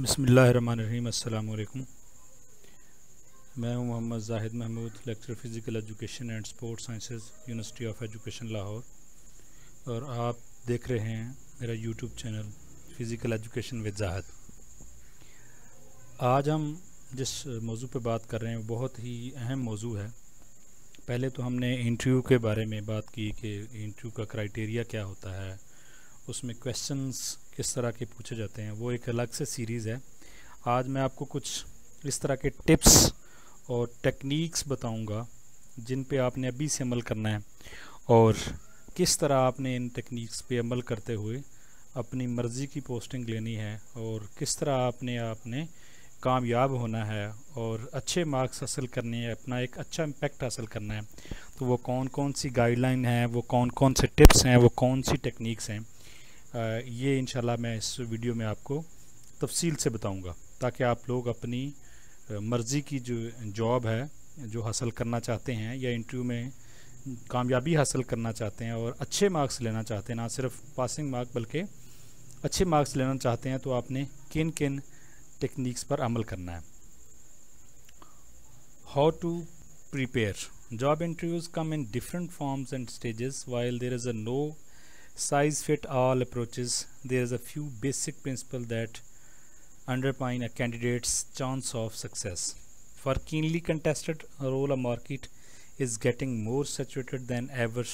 बसमीम अल्लाम मैं हूं Mohammad Zahid Mahmood lecture physical education and sports sciences university of education Lahore और आप देख रहे हैं मेरा YouTube channel physical education with Zahid आज हम जिस मौजू पर बात कर रहे हैं बहुत ही अहम मौजू है पहले तो हमने इंटरव्यू के बारे में बात की कि इंटरव्यू का क्राइटेरिया क्या होता है उसमें क्वेश्चंस इस तरह के पूछे जाते हैं वो एक अलग से सीरीज़ है आज मैं आपको कुछ इस तरह के टिप्स और टेक्निक्स बताऊंगा जिन पे आपने अभी से अमल करना है और किस तरह आपने इन टेक्निक्स पे अमल करते हुए अपनी मर्ज़ी की पोस्टिंग लेनी है और किस तरह आपने आपने कामयाब होना है और अच्छे मार्क्स हासिल करने हैं अपना एक अच्छा इम्पेक्ट हासिल करना है तो वो कौन कौन सी गाइडलाइन हैं वो कौन कौन से टिप्स हैं वो कौन सी टेक्निक्स हैं ये इन मैं इस वीडियो में आपको तफसील से बताऊँगा ताकि आप लोग अपनी मर्ज़ी की जो जॉब है जो हासिल करना चाहते हैं या इंटरव्यू में कामयाबी हासिल करना चाहते हैं और अच्छे मार्क्स लेना चाहते हैं ना सिर्फ पासिंग मार्क बल्कि अच्छे मार्क्स लेना चाहते हैं तो आपने किन किन टेक्निक्स पर अमल करना है how to prepare job interviews come in different forms and stages while there is a no size fit all approaches there is a few basic principles that underpin a candidate's chance of success for keenly contested role a market is getting more saturated than ever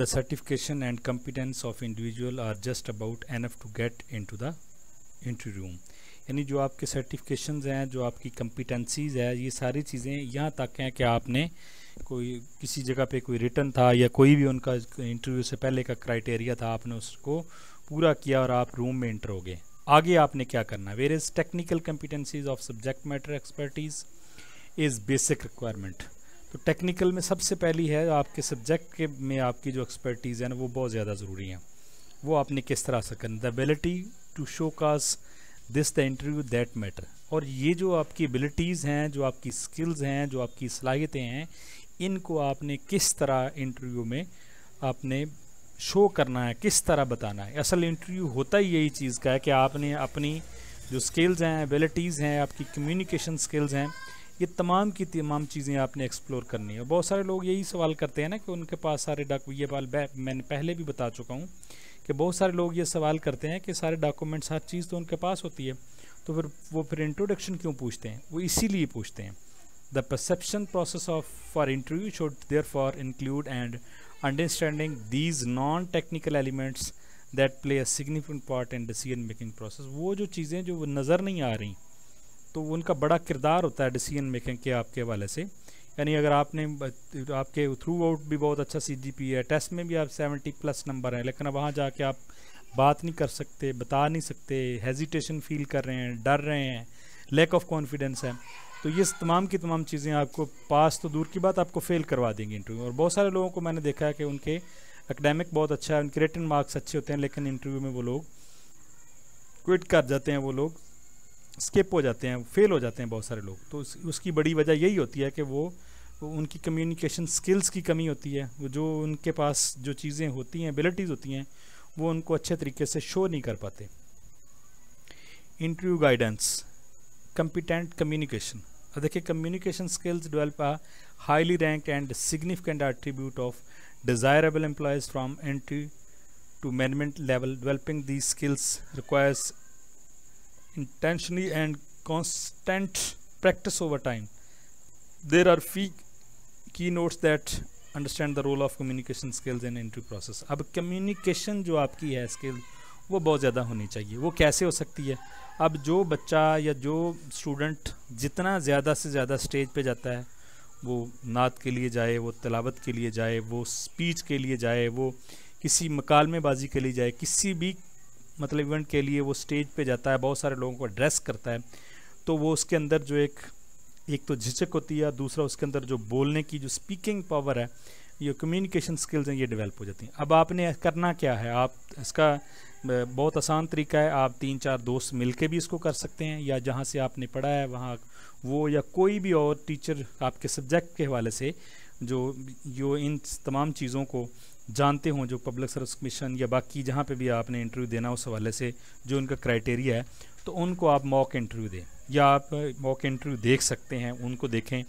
the certification and competence of individual are just about enough to get into the interview room यानी जो आपके certification हैं जो आपकी कम्पिटेंसीज़ है ये सारी चीज़ें यहाँ तक हैं कि आपने कोई किसी जगह पे कोई रिटर्न था या कोई भी उनका इंटरव्यू से पहले का क्राइटेरिया था आपने उसको पूरा किया और आप रूम में इंटर हो गए आगे आपने क्या करना है where is technical competencies of subject matter expertise is basic requirement तो टेक्निकल में सबसे पहली है आपके सब्जेक्ट के में आपकी जो एक्सपर्टीज़ है ना वो बहुत ज़्यादा ज़रूरी है वो आपने किस तरह से करना the ability to show cause this the interview that matter और ये जो आपकी एबिलिटीज़ हैं जो आपकी स्किल्स हैं जो आपकी सलाहियतें हैं इनको आपने किस तरह इंटरव्यू में आपने शो करना है किस तरह बताना है असल इंटरव्यू होता ही यही चीज़ का है कि आपने अपनी जो स्किल्स हैं एबिलिटीज़ हैं आपकी कम्युनिकेशन स्किल्स हैं ये तमाम की तमाम चीज़ें आपने एक्सप्लोर करनी है बहुत सारे लोग यही सवाल करते हैं ना कि उनके पास सारे डॉक ये बाल मैंने पहले भी बता चुका हूँ कि बहुत सारे लोग ये सवाल करते हैं कि सारे डॉक्यूमेंट्स हर चीज़ तो उनके पास होती है तो फिर वो फिर इंट्रोडक्शन क्यों पूछते हैं वो इसीलिए पूछते हैं the perception process of for interview should there for include and understanding these non technical elements that play a significant part in decision making process वो जो चीज़ें जो नज़र नहीं आ रही तो उनका बड़ा किरदार होता है डिसीजन मेकिंग के आपके हवाले से यानी अगर आपने आपके थ्रू आउट भी बहुत अच्छा सी है टेस्ट में भी आप सेवेंटी प्लस नंबर हैं लेकिन वहाँ जाके आप बात नहीं कर सकते बता नहीं सकते हेजिटेशन फील कर रहे हैं डर रहे हैं लैक ऑफ कॉन्फिडेंस है तो ये तमाम की तमाम चीज़ें आपको पास तो दूर की बात आपको फेल करवा देंगी इंटरव्यू और बहुत सारे लोगों को मैंने देखा है कि उनके एकेडमिक बहुत अच्छा है उनके रिटर्न मार्क्स अच्छे होते हैं लेकिन इंटरव्यू में वो लोग क्विट कर जाते हैं वो लोग स्किप हो जाते हैं फेल हो जाते हैं बहुत सारे लोग तो उस, उसकी बड़ी वजह यही होती है कि वो वो उनकी कम्युनिकेशन स्किल्स की कमी होती है वो जो उनके पास जो चीज़ें होती हैं एबिलिटीज़ होती हैं वो उनको अच्छे तरीके से शो नहीं कर पाते इंटरव्यू गाइडेंस कम्पिटेंट कम्युनिकेशन और देखिए communication skills develop a highly rank and significant attribute of desirable employees from entry to management level developing the skills requires intentionally and constant practice over time there are few key notes that understand the role of communication skills in interview process अब communication जो आपकी है skill वो बहुत ज़्यादा होनी चाहिए वो कैसे हो सकती है अब जो बच्चा या जो स्टूडेंट जितना ज़्यादा से ज़्यादा स्टेज पे जाता है वो नात के लिए जाए वो तलावत के लिए जाए वो स्पीच के लिए जाए वो किसी मकालमेबाजी के लिए जाए किसी भी मतलब इवेंट के लिए वो स्टेज पे जाता है बहुत सारे लोगों को एड्रेस करता है तो वो उसके अंदर जो एक एक तो झिझक होती है दूसरा उसके अंदर जो बोलने की जो स्पीकिंग पावर है ये कम्युनिकेशन स्किल्स हैं ये डेवलप हो जाती हैं अब आपने करना क्या है आप इसका बहुत आसान तरीका है आप तीन चार दोस्त मिल के भी इसको कर सकते हैं या जहाँ से आपने पढ़ा है वहाँ वो या कोई भी और टीचर आपके सब्जेक्ट के हवाले से जो जो इन तमाम चीज़ों को जानते हों जो पब्लिक सर्विस कमीशन या बाकी जहाँ पे भी आपने इंटरव्यू देना उस हवाले से जो उनका क्राइटेरिया है तो उनको आप मॉक इंटरव्यू दें या आप मॉक इंटरव्यू देख सकते हैं उनको देखें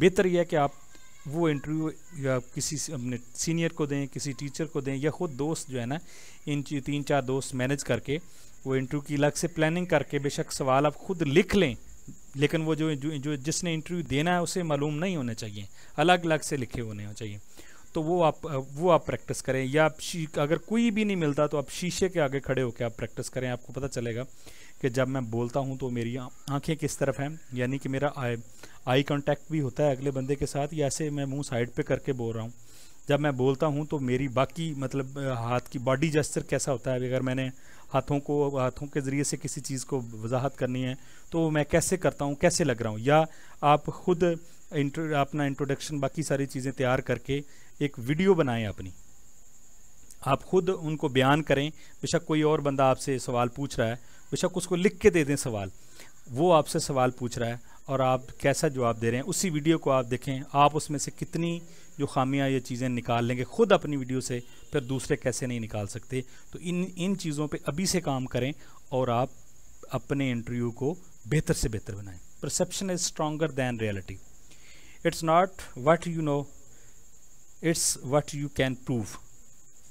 बेहतर यह है कि आप वो इंटरव्यू या किसी अपने सीनियर को दें किसी टीचर को दें या ख़ुद दोस्त जो है ना इन तीन चार दोस्त मैनेज करके वो इंटरव्यू की अलग से प्लानिंग करके बेशक सवाल आप खुद लिख लें लेकिन वो जो जो जिसने इंटरव्यू देना है उसे मालूम नहीं होने चाहिए अलग अलग से लिखे होने चाहिए तो वो आप वो आप प्रैक्टिस करें या आप अगर कोई भी नहीं मिलता तो आप शीशे के आगे खड़े होकर आप प्रैक्टिस करें आपको पता चलेगा कि जब मैं बोलता हूँ तो मेरी आँखें किस तरफ हैं यानी कि मेरा आई आई कॉन्टैक्ट भी होता है अगले बंदे के साथ या ऐसे मैं मुँह साइड पर करके बोल रहा हूँ जब मैं बोलता हूँ तो मेरी बाकी मतलब हाथ की बॉडी जेस्चर कैसा होता है अगर मैंने हाथों को हाथों के ज़रिए से किसी चीज़ को वजाहत करनी है तो मैं कैसे करता हूँ कैसे लग रहा हूँ या आप खुद अपना इंट्रोडक्शन बाकी सारी चीज़ें तैयार करके एक वीडियो बनाएं अपनी आप खुद उनको बयान करें बेशक कोई और बंदा आपसे सवाल पूछ रहा है बेशक उसको लिख के दे दें सवाल वो आपसे सवाल पूछ रहा है और आप कैसा जवाब दे रहे हैं उसी वीडियो को आप देखें आप उसमें से कितनी जो खामियां या चीज़ें निकाल लेंगे खुद अपनी वीडियो से फिर दूसरे कैसे नहीं निकाल सकते तो इन इन चीज़ों पे अभी से काम करें और आप अपने इंटरव्यू को बेहतर से बेहतर बनाएं perception is stronger than reality it's not what you know it's what you can prove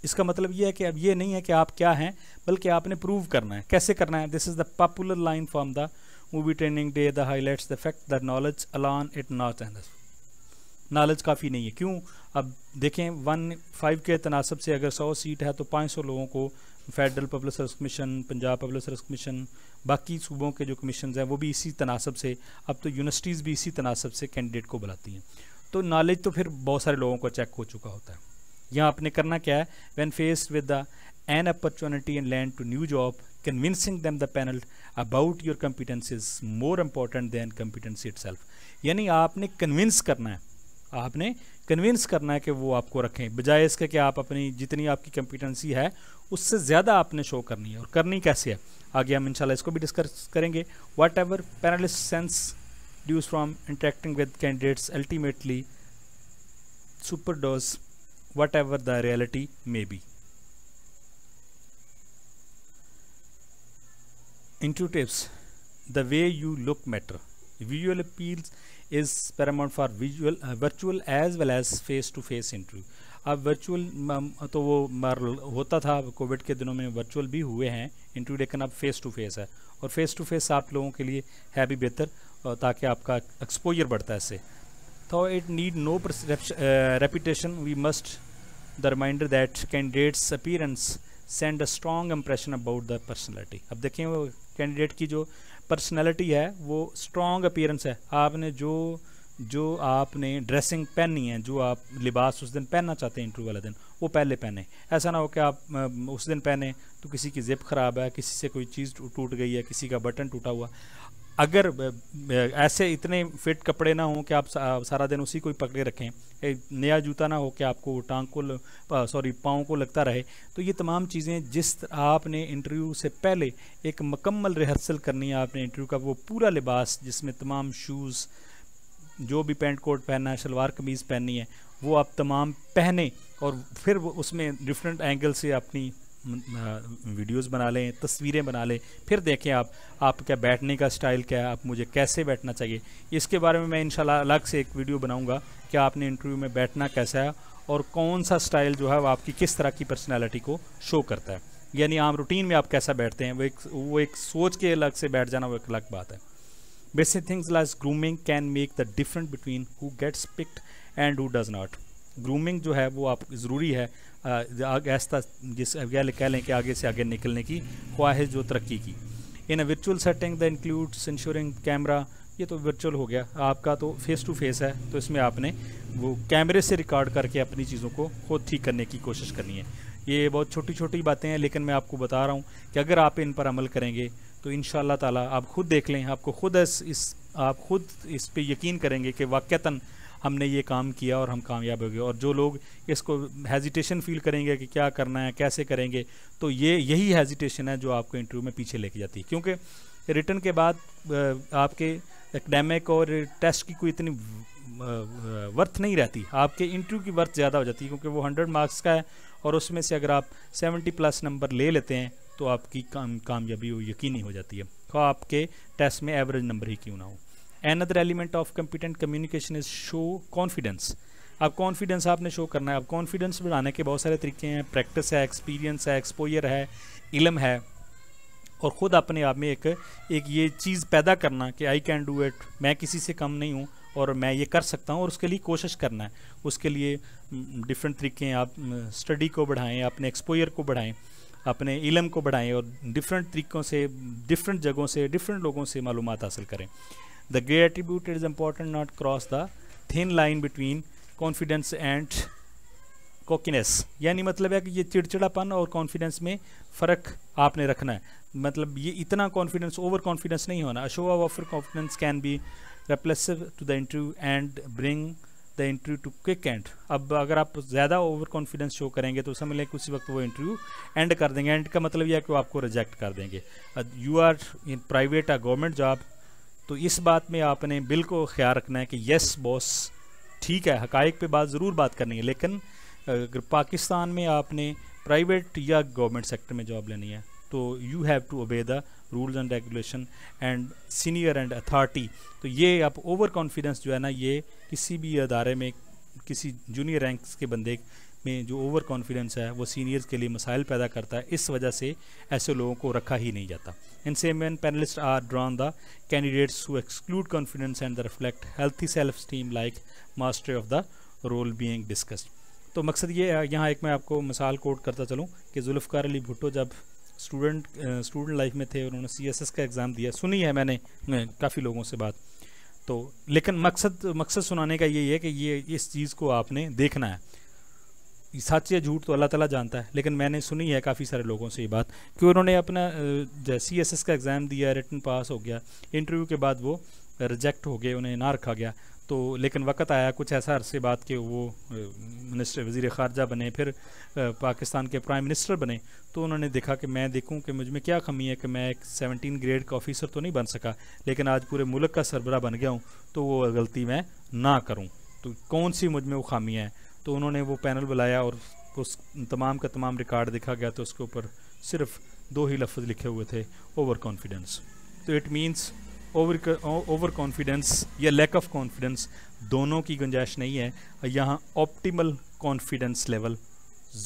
इसका मतलब यह है कि अब ये नहीं है कि आप क्या हैं बल्कि आपने प्रूव करना है कैसे करना है this is the popular line from the movie training day the highlights the fact the knowledge alone it not and knowledge काफ़ी नहीं है क्यों अब देखें वन फाइव के तनासब से अगर सौ सीट है तो पाँच सौ लोगों को federal public service commission Punjab public service commission बाकी सूबों के जो कमीशन हैं वो भी इसी तनासब से अब तो यूनिवर्सिटीज़ भी इसी तनासब से कैंडिडेट को बुलाती हैं तो नॉलेज तो फिर बहुत सारे लोगों को चेक हो चुका होता है यहाँ आपने करना क्या है when face with the an opportunity and land to new job convincing them the panel about your competence is more important than competency itself यानी आपने convince करना है आपने कन्विंस करना है कि वो आपको रखें बजाय इसके कि आप अपनी जितनी आपकी कंपिटेंसी है उससे ज़्यादा आपने शो करनी है और करनी कैसे है आगे हम इंशाल्लाह इसको भी डिस्कस करेंगे whatever panelist sense dues from interacting with candidates ultimately supersedes whatever the reality may be intuitives the way you look matter visual appeals is paramount for visual uh, virtual as well as face to face interview अब virtual um, तो वो मर होता था Covid के दिनों में virtual भी हुए हैं इंटरव्यू लेकिन अब फेस टू फेस है और फेस टू फेस आप लोगों के लिए है भी बेहतर ताकि आपका एक्सपोजर बढ़ता है इससे तो it need no repetition we must the reminder that candidates appearance send a strong impression about the personality अब देखें वो कैंडिडेट की जो पर्सनैलिटी है वो स्ट्रॉन्ग अपियरेंस है आपने जो जो आपने ड्रेसिंग पहननी है जो आप लिबास उस दिन पहनना चाहते हैं इंटरव्यू वाले दिन वो पहले पहने ऐसा ना हो कि आप उस दिन पहने तो किसी की ज़िप ख़राब है किसी से कोई चीज़ टूट गई है किसी का बटन टूटा हुआ अगर ऐसे इतने फिट कपड़े ना हों कि आप सारा दिन उसी को ही पकड़े रखें नया जूता ना हो कि आपको टांग को सॉरी पाँव को लगता रहे तो ये तमाम चीज़ें जिस आपने इंटरव्यू से पहले एक मकम्मल रिहर्सल करनी है आपने इंटरव्यू का वो पूरा लिबास जिसमें तमाम शूज़ जो भी पेंट कोट पहनना है शलवार कमीज़ पहननी है वो आप तमाम पहने और फिर उसमें डिफरेंट एंगल से अपनी वीडियोस बना लें तस्वीरें बना लें फिर देखें आप आप क्या बैठने का स्टाइल क्या है आप मुझे कैसे बैठना चाहिए इसके बारे में मैं इनशाला अलग से एक वीडियो बनाऊंगा कि आपने इंटरव्यू में बैठना कैसा है और कौन सा स्टाइल जो है वो आपकी किस तरह की पर्सनैलिटी को शो करता है यानी आम रूटीन में आप कैसा बैठते हैं वो एक वो एक सोच के अलग से बैठ जाना वो एक अलग बात है basic things lies grooming can make the different between who gets picked and who does not grooming जो है वो आप ज़रूरी है ऐसा जिस कह लें कि आगे से आगे निकलने की ख्वाहिश जो तरक्की की in a virtual setting the includes ensuring camera ये तो वर्चुअल हो गया आपका तो फेस टू फेस है तो इसमें आपने वो कैमरे से रिकॉर्ड करके अपनी चीज़ों को खुद ठीक करने की कोशिश करनी है ये बहुत छोटी छोटी बातें हैं लेकिन मैं आपको बता रहा हूँ कि अगर आप इन पर अमल करेंगे तो इन ताला आप खुद देख लें आपको खुद इस, इस आप खुद इस पर यकीन करेंगे कि वाक़ता हमने ये काम किया और हम कामयाब हो गए और जो लोग इसको हेजिटेशन फील करेंगे कि क्या करना है कैसे करेंगे तो ये यही हेजिटेशन है जो आपको इंटरव्यू में पीछे लेके जाती है क्योंकि रिटर्न के बाद आपके एकेडमिक और टेस्ट की कोई इतनी वर्थ नहीं रहती आपके इंटरव्यू की वर्थ ज़्यादा हो जाती है क्योंकि वो हंड्रेड मार्क्स का है और उसमें से अगर आप सेवेंटी प्लस नंबर ले लेते हैं तो आपकी काम कामयाबी यकीनी हो जाती है तो आपके टेस्ट में एवरेज नंबर ही क्यों ना हो another element of competent communication is show confidence अब कॉन्फिडेंस आपने शो करना है अब कॉन्फिडेंस बढ़ाने के बहुत सारे तरीके हैं प्रैक्टिस है एक्सपीरियंस है एक्सपोयर है इलम है और ख़ुद अपने आप में एक एक ये चीज़ पैदा करना कि आई कैन डू इट मैं किसी से कम नहीं हूँ और मैं ये कर सकता हूँ और उसके लिए कोशिश करना है उसके लिए डिफरेंट हम्म, तरीके हैं आप स्टडी हम्म, को बढ़ाएं अपने एक्सपोयर को बढ़ाएं अपने इलम को बढ़ाएं और डिफरेंट तरीक़ों से डिफरेंट जगहों से डिफरेंट लोगों से मालूम हासिल करें the gray attribute it is important not cross the thin line between confidence and कोकिनेस यानी मतलब है कि ये चिड़चिड़ापन और कॉन्फिडेंस में फ़र्क आपने रखना है मतलब ये इतना कॉन्फिडेंस ओवर कॉन्फिडेंस नहीं होना show offer confidence can be repulsive to the interview and bring the interview to quick end अब अगर आप ज़्यादा ओवर कॉन्फिडेंस शो करेंगे तो समझ लें कि उसी वक्त वो इंटरव्यू एंड कर देंगे एंड का मतलब यह है कि वो आपको रिजेक्ट कर देंगे you are in private or government job तो इस बात में आपने बिल्कुल ख्याल रखना है कि यस बॉस ठीक है हकाइक पे बात ज़रूर बात करनी है लेकिन अगर पाकिस्तान में आपने प्राइवेट या गवर्नमेंट सेक्टर में जॉब लेनी है तो you have to obey the rules and regulation and senior and authority तो ये आप ओवर कॉन्फिडेंस जो है ना ये किसी भी अदारे में किसी जूनियर रैंक्स के बंदे में जो ओवर कॉन्फिडेंस है वो सीनियर्स के लिए मसाइल पैदा करता है इस वजह से ऐसे लोगों को रखा ही नहीं जाता in man panelist are drawn the candidates who exclude confidence and the reflect healthy self esteem like master of the role being discussed तो मकसद ये है यहाँ एक मैं आपको मिसाल कोट करता चलूँ कि जुल्फ़ार अली भुट्टो जब स्टूडेंट स्टूडेंट लाइफ में थे उन्होंने एस का एग्ज़ाम दिया सुनी है मैंने काफ़ी लोगों से बात तो लेकिन मकसद मकसद सुनाने का यही है कि ये इस चीज़ को आपने देखना है सच या झूठ तो अल्लाह ताला जानता है लेकिन मैंने सुनी है काफ़ी सारे लोगों से ये बात कि उन्होंने अपना सी एस एस का एग्ज़ाम दिया रिटर्न पास हो गया इंटरव्यू के बाद वो रिजेक्ट हो गए उन्हें ना रखा गया तो लेकिन वक्त आया कुछ ऐसा अरसे बाद कि वो मिनिस्टर वज़ी ख़ारजा बने फिर पाकिस्तान के प्राइम मिनिस्टर बने तो उन्होंने देखा कि मैं देखूं कि मुझ में क्या कमी है कि मैं एक सेवनटीन ग्रेड का ऑफिसर तो नहीं बन सका लेकिन आज पूरे मुल्क का सरबरा बन गया हूँ तो वो गलती मैं ना करूँ तो कौन सी मुझ में वो खामियाँ हैं तो उन्होंने वो पैनल बुलाया और उस तमाम का तमाम रिकॉर्ड देखा गया तो उसके ऊपर सिर्फ दो ही लफ्ज़ लिखे हुए थे ओवर कॉन्फिडेंस तो it means over over confidence या लैक ऑफ कॉन्फिडेंस दोनों की गुंजाइश नहीं है यहाँ ऑप्टिमल कॉन्फिडेंस लेवल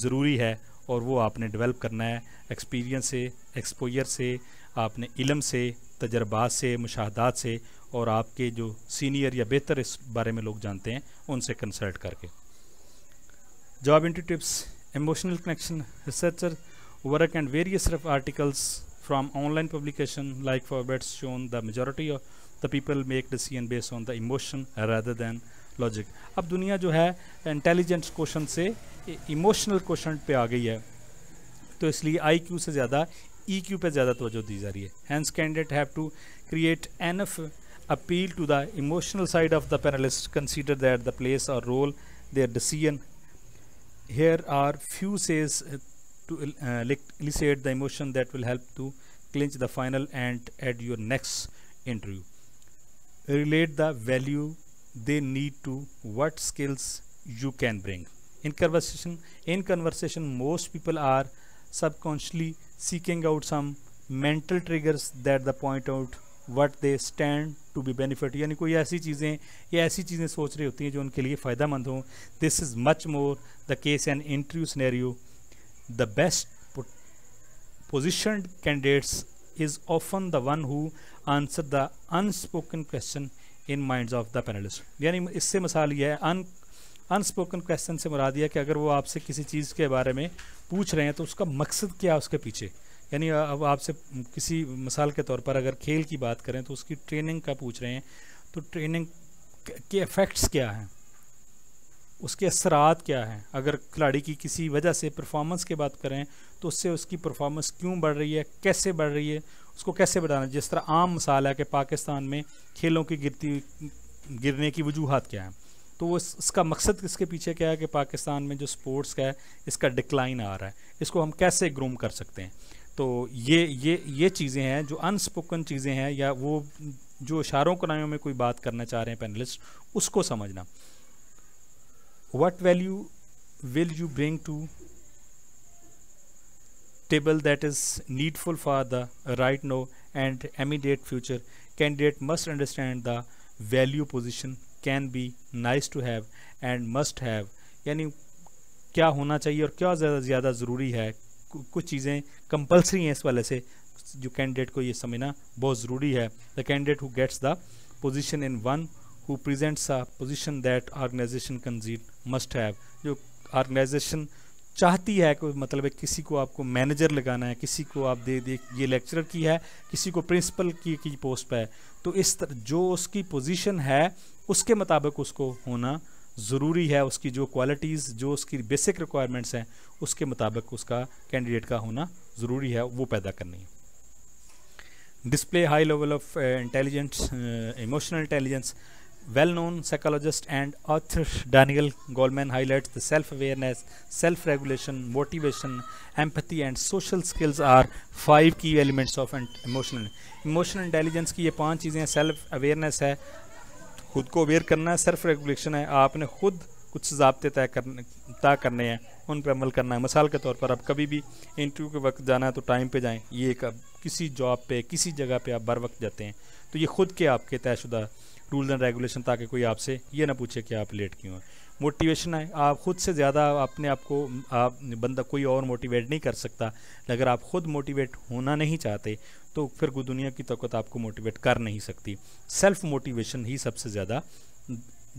ज़रूरी है और वो आपने डेवलप करना है एक्सपीरियंस से एक्सपोजर से आपने इलम से तजर्बात से मुशाहदात से और आपके जो सीनियर या बेहतर इस बारे में लोग जानते हैं उनसे कंसल्ट करके job interview tips emotional connection researcher work and various of articles from online publication like Forbes shown the majority of the people make decision based on the emotion rather than logic अब दुनिया जो है intelligence question से emotional question पे आ गई है तो इसलिए आईक्यू से ज़्यादा ईक्यू पे ज़्यादा तवज्जो दी जा रही है hence candidate have to create enough appeal to the emotional side of the panelists consider that the place or role their decision here are few says uh, to elicit uh, the emotion that will help to clinch the final and at your next interview. Relate the value they need to what skills you can bring. In conversation, in conversation, most people are subconsciously seeking out some mental triggers that the point out what they stand to be benefit यानी कोई ऐसी चीज़ें या ऐसी चीज़ें सोच रही होती हैं जो उनके लिए फ़ायदा मंद हों this is much more the case and interview scenario the best position candidates is often the one who answer the unspoken question in mind of the panelist यानी इससे मिसाल यह है अन अनस्पोकन क्वेश्चन से मुराद दिया कि अगर वो आपसे किसी चीज़ के बारे में पूछ रहे हैं तो उसका मकसद क्या है उसके पीछे यानी अब आपसे किसी मिसाल के तौर पर अगर खेल की बात करें तो उसकी ट्रेनिंग का पूछ रहे हैं तो ट्रेनिंग के इफ़ेक्ट्स क्या हैं उसके असरात क्या हैं अगर खिलाड़ी की किसी वजह से परफॉर्मेंस की बात करें तो उससे उसकी परफॉर्मेंस क्यों बढ़ रही है कैसे बढ़ रही है उसको कैसे बढ़ाना जिस तरह आम मिसाल है कि पाकिस्तान में खेलों की गिरती गिरने की वजूहत क्या है तो वो इसका मकसद इसके पीछे क्या है कि पाकिस्तान में जो स्पोर्ट्स का है इसका डिक्लाइन आ रहा है इसको हम कैसे ग्रूम कर सकते हैं तो ये ये ये चीज़ें हैं जो अनस्पोकन चीज़ें हैं या वो जो इशारों कनाइयों में कोई बात करना चाह रहे हैं पैनलिस्ट उसको समझना what value will you bring to table that is needful for the right now and immediate future candidate must understand the value position can be nice to have and must have यानी क्या होना चाहिए और क्या ज़्यादा ज़्यादा ज़रूरी है कुछ चीज़ें कंपलसरी हैं इस वाले से जो कैंडिडेट को ये समझना बहुत ज़रूरी है the candidate who gets the position in one who presents a position that organization conceived must have जो ऑर्गेनाइजेशन चाहती है कि मतलब है किसी को आपको मैनेजर लगाना है किसी को आप दे दे ये लेक्चरर की है किसी को प्रिंसिपल की की पोस्ट पर है तो इस तरह जो उसकी पोजीशन है उसके मुताबिक उसको होना ज़रूरी है उसकी जो क्वालिटीज़ जो उसकी बेसिक रिक्वायरमेंट्स हैं उसके मुताबिक उसका कैंडिडेट का होना ज़रूरी है वो पैदा करनी है display high level of intelligence emotional intelligence well known psychologist and author Daniel Goleman highlight the self awareness self regulation motivation empathy and social skills are five key elements of and emotional emotional intelligence की ये पांच चीज़ें self awareness है खुद को aware करना है self regulation है आपने खुद कुछ जबते तय करने तय करने हैं उन पर अमल करना है मिसाल के तौर पर आप कभी भी इंटरव्यू के वक्त जाना है तो टाइम पे जाएं ये एक किसी जॉब पे किसी जगह पे आप बर वक्त जाते हैं तो ये खुद के आपके तयशुदा रूल्स एंड रेगुलेशन ताकि कोई आपसे ये ना पूछे कि आप लेट क्यों हैं मोटिवेशन है आप खुद से ज़्यादा अपने आप को आप बंदा कोई और मोटिवेट नहीं कर सकता अगर आप खुद मोटिवेट होना नहीं चाहते तो फिर दुनिया की ताकत आपको मोटिवेट कर नहीं सकती सेल्फ मोटिवेशन ही सबसे ज़्यादा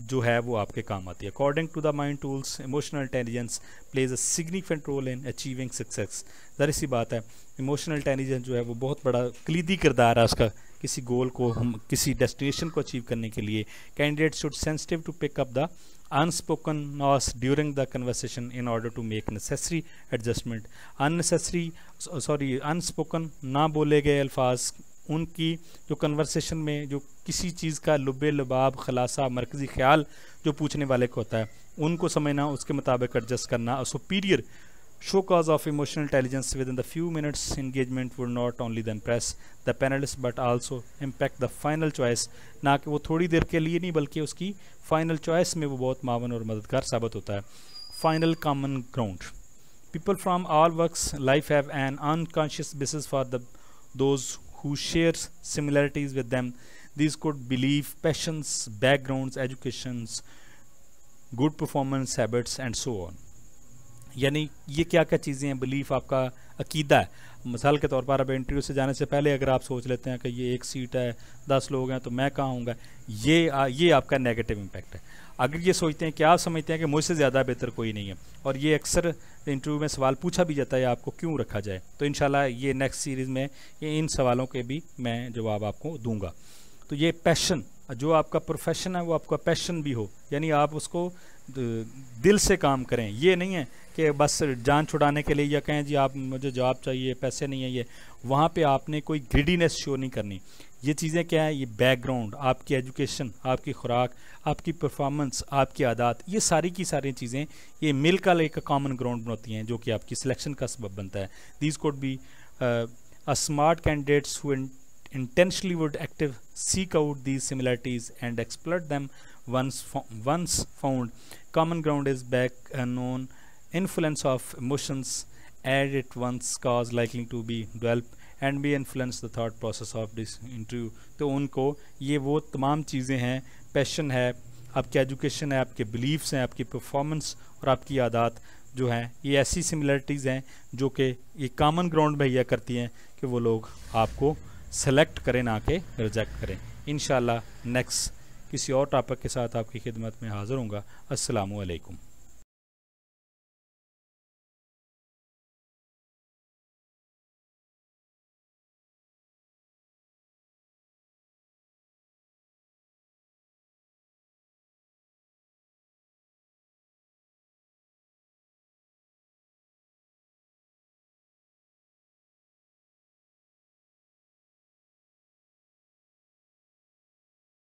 जो है वो आपके काम आती है according to the Mind Tools emotional intelligence plays a significant role in achieving success ज़र इसी बात है इमोशनल इंटेलिजेंस जो है वो बहुत बड़ा कलीदी किरदार है उसका किसी गोल को हम किसी डेस्टिनेशन को अचीव करने के लिए candidate should sensitive to pick up the unspoken noise during the conversation in order to make necessary adjustment unnecessary sorry unspoken na bole gaye alfaz unki jo conversation mein jo kisi cheez ka lubbe लबाब khulasa markazi khayal jo पूछने wale ko hota hai unko samajhna uske mutabik adjust karna और superior Show cause of emotional intelligence within the few minutes engagement would not only then press the panelists but also impact the final choice ना कि वो थोड़ी देर के लिए नहीं बल्कि उसकी final choice में वो बहुत मावन और Final common ground people from all walks life have an unconscious basis for the those who share similarities with them these could belief passions backgrounds educations good performance habits and so on यानी ये क्या क्या चीज़ें हैं belief आपका अकीदा है मिसाल के तौर पर अब इंटरव्यू से जाने से पहले अगर आप सोच लेते हैं कि ये एक सीट है दस लोग हैं तो मैं कहाँ हूँगा ये आ, ये आपका नेगेटिव इम्पैक्ट है अगर ये सोचते हैं कि आप समझते हैं कि मुझसे ज़्यादा बेहतर कोई नहीं है और ये अक्सर इंटरव्यू में सवाल पूछा भी जाता है आपको क्यों रखा जाए तो इन ये नेक्स्ट सीरीज़ में इन सवालों के भी मैं जवाब आपको दूँगा तो ये पैशन जो आपका प्रोफेशन है वो आपका पैशन भी हो यानी आप उसको दिल से काम करें ये नहीं है कि बस जान छुड़ाने के लिए या कहें जी आप मुझे जॉब चाहिए पैसे नहीं है ये वहाँ पे आपने कोई ग्रीडीनेस शो नहीं करनी ये चीज़ें क्या है ये बैकग्राउंड आपकी एजुकेशन आपकी खुराक आपकी परफॉर्मेंस आपकी आदात ये सारी की सारी चीज़ें ये मिलकर एक कॉमन ग्राउंड बनती हैं जो कि आपकी सिलेक्शन का सबब बनता है these could be a smart candidates who intentionally would active seek out these similarities and exploit them once once found common ground is back known influence of emotions as it once cause likely to be developed and be influence the thought process of this interview तो उनको ये वो तमाम चीज़ें हैं passion है आपकी education है आपके बिलीफ्स हैं आपकी परफॉर्मेंस और आपकी आदात जो हैं ये ऐसी सिमिलरिटीज़ हैं जो कि ये कॉमन ग्राउंड मुहैया करती हैं कि वो लोग आपको सेलेक्ट करें ना कि रिजेक्ट करें इन नेक्स्ट किसी और टॉपिक के साथ आपकी खिदमत में हाज़िर हूँगा असलकम